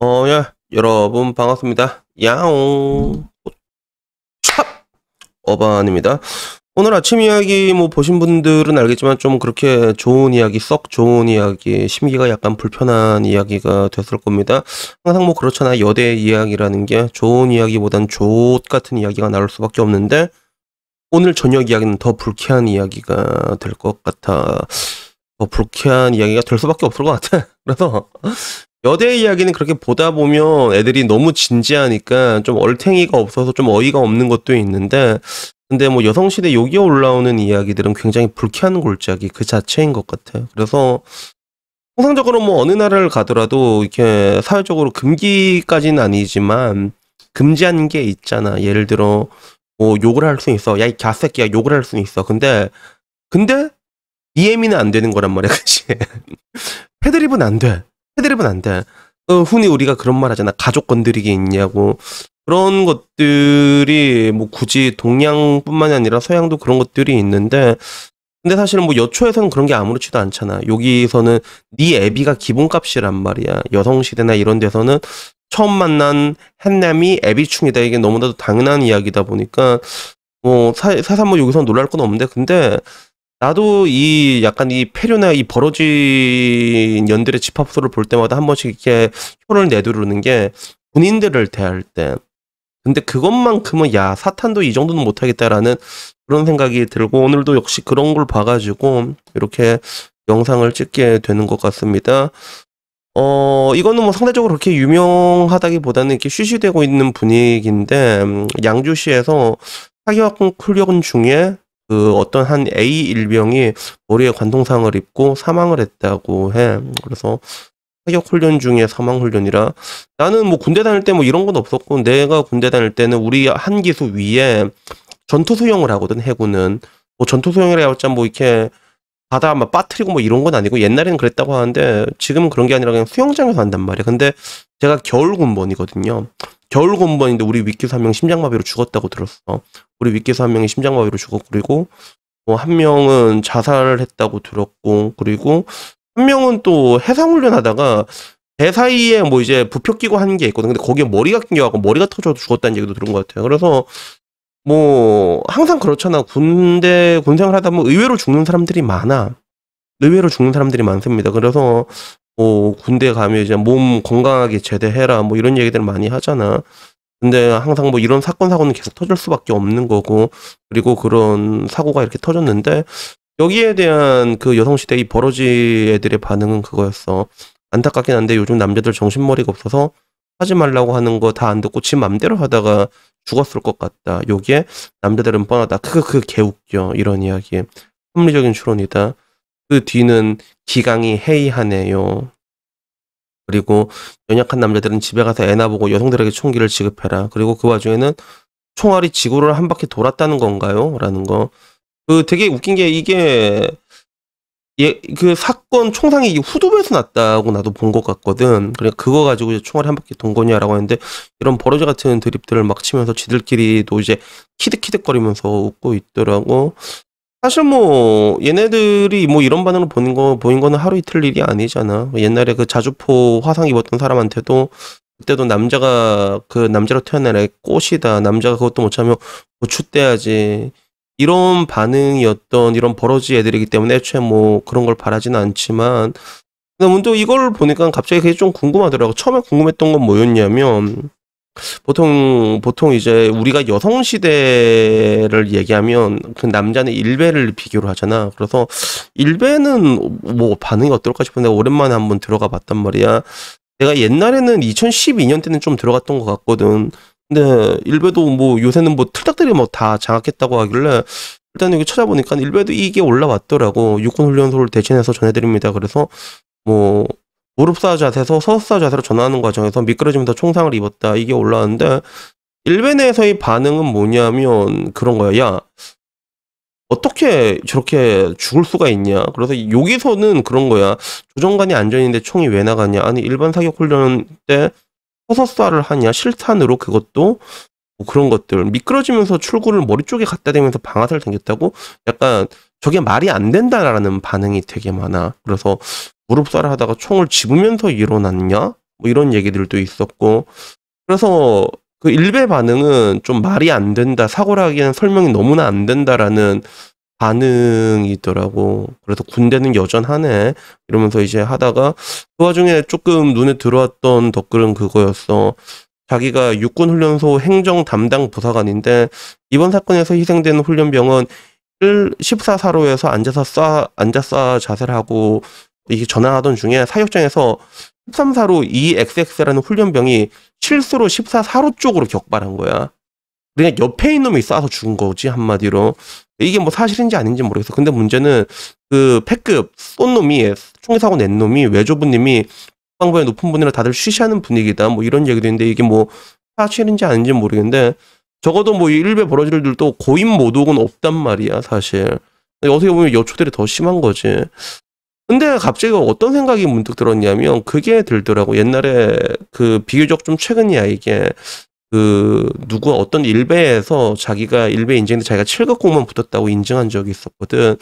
어, 예. 여러분, 반갑습니다. 야옹. 찹! 어반입니다. 오늘 아침 이야기 뭐 보신 분들은 알겠지만 좀 그렇게 좋은 이야기, 썩 좋은 이야기, 심기가 약간 불편한 이야기가 됐을 겁니다. 항상 뭐그렇잖아 여대 이야기라는 게 좋은 이야기보단 좋 같은 이야기가 나올 수밖에 없는데 오늘 저녁 이야기는 더 불쾌한 이야기가 될 것 같아. 더 불쾌한 이야기가 될 수밖에 없을 것 같아. 그래서 여대 이야기는 그렇게 보다 보면 애들이 너무 진지하니까 좀 얼탱이가 없어서 좀 어이가 없는 것도 있는데 근데 뭐 여성시대 여기에 올라오는 이야기들은 굉장히 불쾌한 골짜기 그 자체인 것 같아요. 그래서 통상적으로 뭐 어느 나라를 가더라도 이렇게 사회적으로 금기까지는 아니지만 금지한 게 있잖아. 예를 들어 뭐 욕을 할 수 있어. 야이 갸새끼야 욕을 할수는 있어. 근데 근데 이 m 미는안 되는 거란 말이야, 그치? 패드립은 안 돼. 해드리면안 돼. 어, 흔히 우리가 그런 말 하잖아. 가족 건드리기 있냐고. 그런 것들이 뭐 굳이 동양뿐만이 아니라 서양도 그런 것들이 있는데 근데 사실은 뭐 여초에서는 그런 게 아무렇지도 않잖아. 여기서는 네 애비가 기본값이란 말이야. 여성시대나 이런 데서는 처음 만난 햇남이 애비충이다. 이게 너무나도 당연한 이야기다 보니까 뭐 사, 사실 뭐 여기서 놀랄 건 없는데 근데 나도 이 약간 이 폐류나 이 벌어진 연들의 집합소를 볼 때마다 한 번씩 이렇게 혀를 내두르는 게 군인들을 대할 때 근데 그것만큼은 야 사탄도 이 정도는 못하겠다라는 그런 생각이 들고 오늘도 역시 그런 걸 봐가지고 이렇게 영상을 찍게 되는 것 같습니다. 어 이거는 뭐 상대적으로 그렇게 유명하다기보다는 이렇게 쉬쉬되고 있는 분위기인데 음, 양주시에서 사격 훈련 중에 그 어떤 한 A 일병이 머리에 관통상을 입고 사망을 했다고 해. 그래서 사격 훈련 중에 사망 훈련이라 나는 뭐 군대 다닐 때 뭐 이런 건 없었고 내가 군대 다닐 때는 우리 한 기수 위에 전투 수영을 하거든 해군은 뭐 전투 수영이라 해봤자 뭐 이렇게 바다 막 빠트리고 뭐 이런 건 아니고 옛날에는 그랬다고 하는데 지금은 그런 게 아니라 그냥 수영장에서 한단 말이야. 근데 제가 겨울 군번이거든요. 겨울 군번인데 우리 위키수 한명 심장마비로 죽었다고 들었어. 우리 윗기사 한 명이 심장마비로 죽었고 그리고 뭐한 어, 명은 자살을 했다고 들었고 그리고 한 명은 또 해상훈련 하다가 배 사이에 뭐 이제 부표 끼고 하는 게 있거든. 근데 거기에 머리가 낀겨갖고 머리가 터져서 죽었다는 얘기도 들은 것 같아요. 그래서 뭐 항상 그렇잖아. 군대 군생활 하다 보면 의외로 죽는 사람들이 많아. 의외로 죽는 사람들이 많습니다. 그래서 뭐 군대 가면 이제 몸 건강하게 제대해라 뭐 이런 얘기들 많이 하잖아. 근데 항상 뭐 이런 사건 사고는 계속 터질 수밖에 없는 거고 그리고 그런 사고가 이렇게 터졌는데 여기에 대한 그 여성시대의 버러지 애들의 반응은 그거였어. 안타깝긴 한데 요즘 남자들 정신머리가 없어서 하지 말라고 하는 거 다 안 듣고 지 맘대로 하다가 죽었을 것 같다. 여기에 남자들은 뻔하다. 크크 개웃겨. 이런 이야기. 합리적인 추론이다. 그 뒤는 기강이 해이하네요. 그리고 연약한 남자들은 집에 가서 애나 보고 여성들에게 총기를 지급해라. 그리고 그 와중에는 총알이 지구를 한 바퀴 돌았다는 건가요? 라는 거. 그 되게 웃긴 게 이게 예, 그 사건 총상이 후두부에서 났다고 나도 본 것 같거든. 그러니까 그거 가지고 이제 총알이 한 바퀴 돈 거냐라고 했는데 이런 버러지 같은 드립들을 막 치면서 지들끼리도 이제 키득키득거리면서 웃고 있더라고. 사실 뭐 얘네들이 뭐 이런 반응을 보는 거 보인 거는 하루 이틀 일이 아니잖아. 뭐 옛날에 그 자주포 화상 입었던 사람한테도 그때도 남자가 그 남자로 태어난 애 꽃이다. 남자가 그것도 못 참으면 고추 떼야지. 이런 반응이었던 이런 버러지 애들이기 때문에 애초에 뭐 그런 걸 바라지는 않지만 근데 먼저 이걸 보니까 갑자기 그게 좀 궁금하더라고. 처음에 궁금했던 건 뭐였냐면 보통 보통 이제 우리가 여성 시대를 얘기하면 그 남자는 일베를 비교를 하잖아. 그래서 일베는뭐 반응이 어떨까 싶은데 오랜만에 한번 들어가 봤단 말이야. 내가 옛날에는 2012년 때는 좀 들어갔던 것 같거든. 근데 일베도뭐 요새는 뭐 틀딱들이 뭐 다 장악했다고 하길래 일단 여기 찾아보니까 일베도 이게 올라왔더라고. 육군 훈련소를 대신해서 전해드립니다. 그래서 뭐 무릎싸 자세에서 서스 자세로 전환하는 과정에서 미끄러지면서 총상을 입었다. 이게 올라왔는데 일베네에서의 반응은 뭐냐면 그런 거야. 야 어떻게 저렇게 죽을 수가 있냐. 그래서 여기서는 그런 거야. 조정관이 안전인데 총이 왜 나가냐. 아니 일반 사격 훈련 때 서서사를 하냐. 실탄으로 그것도 뭐 그런 것들 미끄러지면서 출구를 머리 쪽에 갖다 대면서 방아쇠를 당겼다고 약간 저게 말이 안 된다라는 반응이 되게 많아. 그래서 무릎살을 하다가 총을 집으면서 일어났냐? 뭐 이런 얘기들도 있었고 그래서 그 일베 반응은 좀 말이 안 된다 사고라기엔 설명이 너무나 안 된다라는 반응이더라고 그래서 군대는 여전하네 이러면서 이제 하다가 그 와중에 조금 눈에 들어왔던 댓글은 그거였어 자기가 육군훈련소 행정 담당 부사관인데 이번 사건에서 희생된 훈련병은 14사로에서 앉아서 쏴 앉아 쏴 자살하고 이게 전화하던 중에 사격장에서 13사로 EXX라는 훈련병이 실수로 14사로 쪽으로 격발한 거야. 그냥 옆에 있는 놈이 쏴서 죽은 거지 한마디로. 이게 뭐 사실인지 아닌지 모르겠어. 근데 문제는 그 패급 쏜 놈이 총기 사고 낸 놈이 외조부님이 국방부의 높은 분이라 다들 쉬쉬하는 분위기다. 뭐 이런 얘기도 있는데 이게 뭐 사실인지 아닌지 모르겠는데 적어도 뭐 일베 벌어질 일들도 고인 모독은 없단 말이야 사실. 어떻게 보면 여초들이 더 심한 거지. 근데 갑자기 어떤 생각이 문득 들었냐면 그게 들더라고. 옛날에 그 비교적 좀 최근이야 이게 그 누구 어떤 일베에서 자기가 일베 인증인데 자기가 7급 공무원 붙었다고 인증한 적이 있었거든.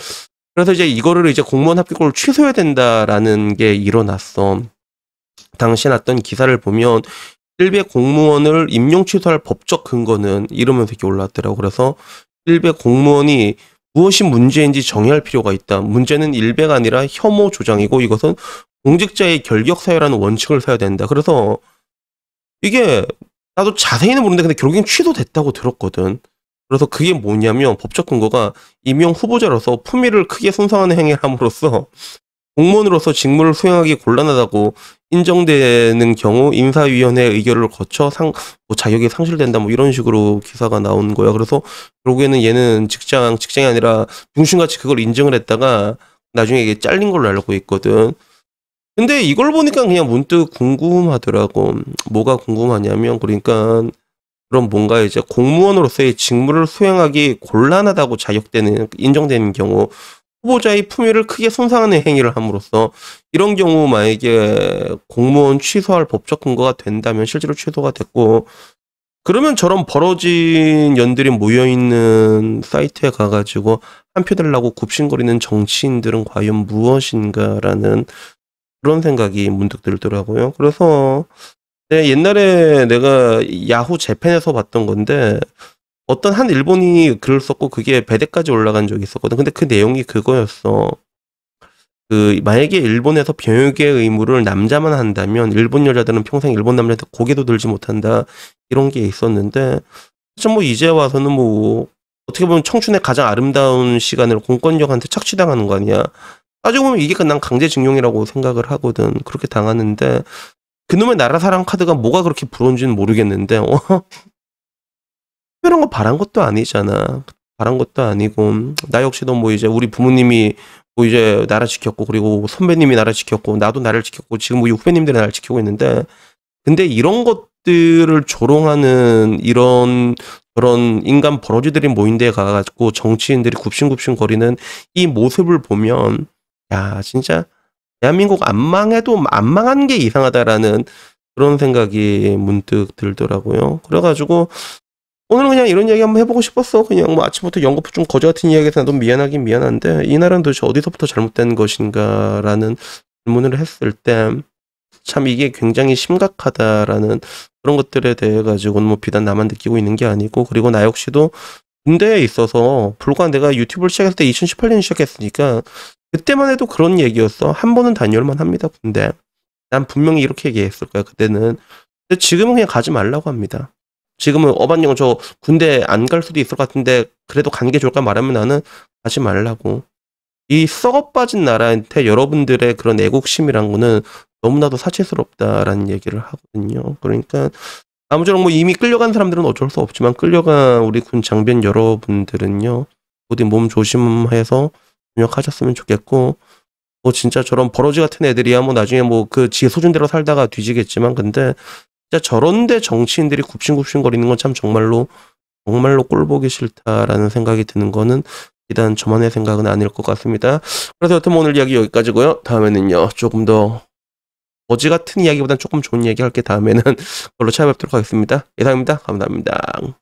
그래서 이제 이거를 이제 공무원 합격을 취소해야 된다라는 게 일어났어. 당시 났던 기사를 보면 일베 공무원을 임용 취소할 법적 근거는 이러면서 이렇게 올라왔더라고. 그래서 일베 공무원이 무엇이 문제인지 정의할 필요가 있다. 문제는 일배가 아니라 혐오 조장이고 이것은 공직자의 결격사유라는 원칙을 세야 된다. 그래서 이게 나도 자세히는 모르는데 근데 결국엔 취소됐다고 들었거든. 그래서 그게 뭐냐면 법적 근거가 임용 후보자로서 품위를 크게 손상하는 행위를 함으로써 공무원으로서 직무를 수행하기 곤란하다고 인정되는 경우 인사위원회 의결을 거쳐 상, 뭐 자격이 상실된다 뭐 이런 식으로 기사가 나온 거야. 그래서 결국에는 얘는 직장, 직장이 아니라 중심같이 그걸 인정을 했다가 나중에 이게 잘린 걸로 알고 있거든. 근데 이걸 보니까 그냥 문득 궁금하더라고. 뭐가 궁금하냐면 그러니까 그런 뭔가 이제 공무원으로서의 직무를 수행하기 곤란하다고 자격되는 인정되는 경우 후보자의 품위를 크게 손상하는 행위를 함으로써 이런 경우 만약에 공무원 취소할 법적 근거가 된다면 실제로 취소가 됐고 그러면 저런 벌어진 연들이 모여있는 사이트에 가가지고 한표 들라고 굽신거리는 정치인들은 과연 무엇인가라는 그런 생각이 문득 들더라고요. 그래서 네, 옛날에 내가 야후 재팬에서 봤던 건데 어떤 한 일본인이 글을 썼고 그게 배대까지 올라간 적이 있었거든. 근데 그 내용이 그거였어. 그 만약에 일본에서 병역의 의무를 남자만 한다면 일본 여자들은 평생 일본 남자한테 고개도 들지 못한다 이런 게 있었는데 사실 뭐 이제 와서는 뭐 어떻게 보면 청춘의 가장 아름다운 시간을 공권력한테 착취당하는 거 아니야. 따지고 보면 이게 난 강제징용이라고 생각을 하거든. 그렇게 당하는데 그놈의 나라 사랑 카드가 뭐가 그렇게 부러운지는 모르겠는데 어? 특별한 거 바란 것도 아니잖아. 바란 것도 아니고 나 역시도 뭐 이제 우리 부모님이 뭐 이제 나라 지켰고 그리고 선배님이 나라 지켰고 나도 나를 지켰고 지금 우리 후배님들이 나를 지키고 있는데 근데 이런 것들을 조롱하는 이런 그런 인간 버러지들이 모인 데 가가지고 정치인들이 굽신굽신 거리는 이 모습을 보면 야 진짜 대한민국 안 망해도 안 망한 게 이상하다라는 그런 생각이 문득 들더라고요. 그래가지고 오늘은 그냥 이런 이야기 한번 해보고 싶었어. 그냥 뭐 아침부터 연거푸 좀 거저 같은 이야기에서 나도 미안하긴 미안한데 이 나라는 도대체 어디서부터 잘못된 것인가라는 질문을 했을 때 참 이게 굉장히 심각하다라는 그런 것들에 대해 가지고는 뭐 비단 나만 느끼고 있는 게 아니고 그리고 나 역시도 군대에 있어서 불과 내가 유튜브를 시작했을 때 2018년 시작했으니까 그때만 해도 그런 얘기였어. 한 번은 다녀올만 합니다. 군대. 난 분명히 이렇게 얘기했을 거야. 그때는. 근데 지금은 그냥 가지 말라고 합니다. 지금은 어반 형저 군대 안 갈 수도 있을 것 같은데 그래도 간 게 좋을까 말하면 나는 가지 말라고. 이 썩어 빠진 나라한테 여러분들의 그런 애국심이란 거는 너무나도 사치스럽다라는 얘기를 하거든요. 그러니까 아무쪼록 뭐 이미 끌려간 사람들은 어쩔 수 없지만 끌려간 우리 군 장병 여러분들은요. 어디몸 조심해서 전역하셨으면 좋겠고 뭐 진짜 저런 버러지 같은 애들이야 뭐 나중에 뭐 그지 소준대로 살다가 뒤지겠지만 근데 진짜 저런데 정치인들이 굽신굽신거리는 건 참 정말로 정말로 꼴보기 싫다라는 생각이 드는 거는 일단 저만의 생각은 아닐 것 같습니다. 그래서 여튼 오늘 이야기 여기까지고요. 다음에는요. 조금 더 어지 같은 이야기보단 조금 좋은 이야기 할게 다음에는 그걸로 찾아뵙도록 하겠습니다. 예상입니다. 감사합니다.